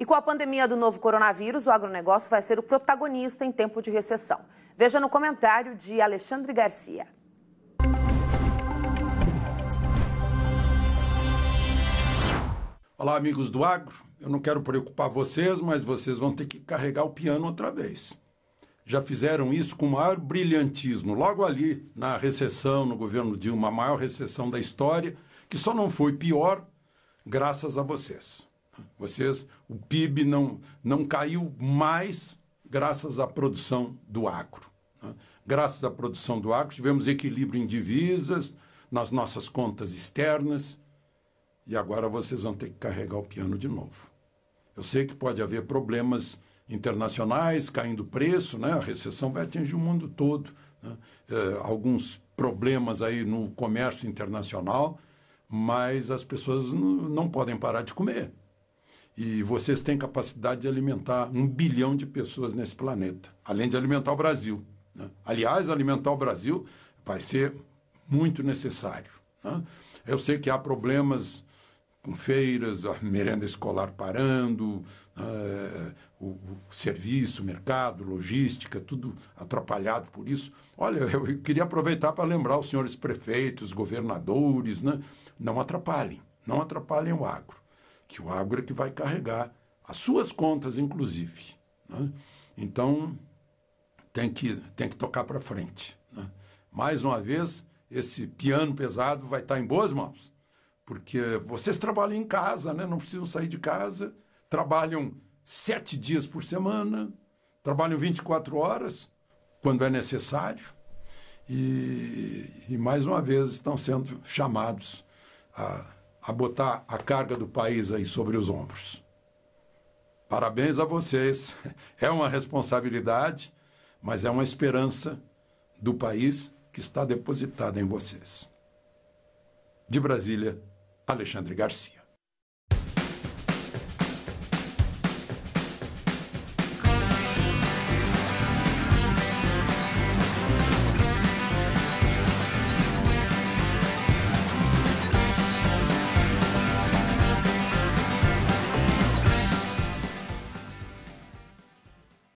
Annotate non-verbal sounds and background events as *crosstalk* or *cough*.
E com a pandemia do novo coronavírus, o agronegócio vai ser o protagonista em tempo de recessão. Veja no comentário de Alexandre Garcia. Olá, amigos do agro. Eu não quero preocupar vocês, mas vocês vão ter que carregar o piano outra vez. Já fizeram isso com o maior brilhantismo, logo ali na recessão, no governo Dilma, a maior recessão da história, que só não foi pior graças a vocês. Vocês, o PIB não, não caiu mais graças à produção do agro. Né? Graças à produção do agro, tivemos equilíbrio em divisas, nas nossas contas externas, e agora vocês vão ter que carregar o piano de novo. Eu sei que pode haver problemas internacionais, caindo preço, né? a recessão vai atingir o mundo todo. Né? É, alguns problemas aí no comércio internacional, mas as pessoas não podem parar de comer. E vocês têm capacidade de alimentar um bilhão de pessoas nesse planeta, além de alimentar o Brasil. Né? Aliás, alimentar o Brasil vai ser muito necessário. Né? Eu sei que há problemas com feiras, a merenda escolar parando, uh, o, o, serviço, mercado, logística, tudo atrapalhado por isso. Olha, eu queria aproveitar para lembrar os senhores prefeitos, governadores, né? não atrapalhem, não atrapalhem o agro que o agro é que vai carregar as suas contas, inclusive. Né? Então, tem que, tem que tocar para frente. Né? Mais uma vez, esse piano pesado vai estar tá em boas mãos, porque vocês trabalham em casa, né? não precisam sair de casa, trabalham sete dias por semana, trabalham 24 horas, quando é necessário, e, e mais uma vez estão sendo chamados a a botar a carga do país aí sobre os ombros. Parabéns a vocês. *laughs* É uma responsabilidade, mas é uma esperança do país que está depositada em vocês. De Brasília, Alexandre Garcia.